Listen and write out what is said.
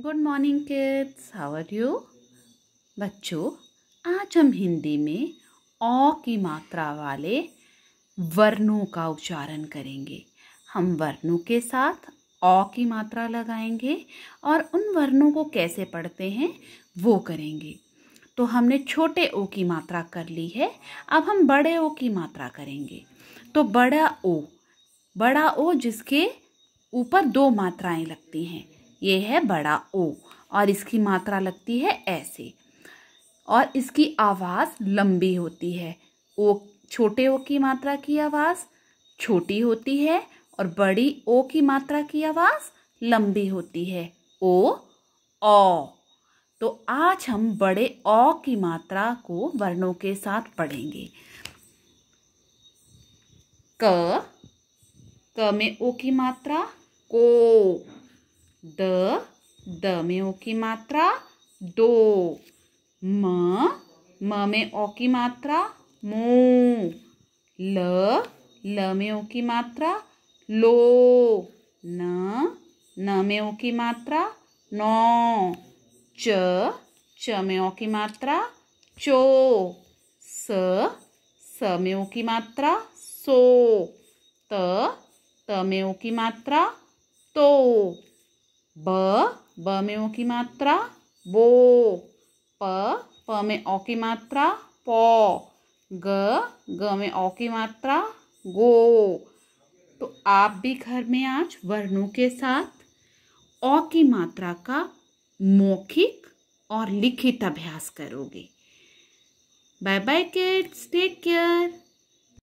good morning kids how are you बच्चों आज हम हिंदी में ओ की मात्रा वाले वर्णों का उच्चारण करेंगे हम वर्णों के साथ ओ की मात्रा लगाएंगे और उन वर्णों को कैसे पढ़ते हैं वो करेंगे तो हमने छोटे ओ की मात्रा कर ली है अब हम बड़े ओ की मात्रा करेंगे तो बड़ा ओ बड़ा ओ जिसके ऊपर दो मात्राएं लगती हैं ये है बड़ा ओ और इसकी मात्रा लगती है ऐसे और इसकी आवाज़ लंबी होती है ओ छोटे ओ की मात्रा की आवाज़ छोटी होती है और बड़ी ओ की मात्रा की आवाज़ लंबी होती है ओ ओ तो आज हम बड़े औ की मात्रा को वर्णों के साथ पढ़ेंगे क क में ओ की मात्रा को द द में ओ की मात्रा दो म म में ओ की मात्रा मो ल ल में ओ की मात्रा लो न न में ओ की मात्रा नौ च च में ओ की मात्रा चो स स में ओ की मात्रा सो त त में ओ की मात्रा तो ब में ओ की मात्रा बो प प में ओ की मात्रा प ग ग में ओ की मात्रा गो तो आप भी घर में आज वर्णों के साथ ओ की मात्रा का मौखिक और लिखित अभ्यास करोगे bye bye kids take care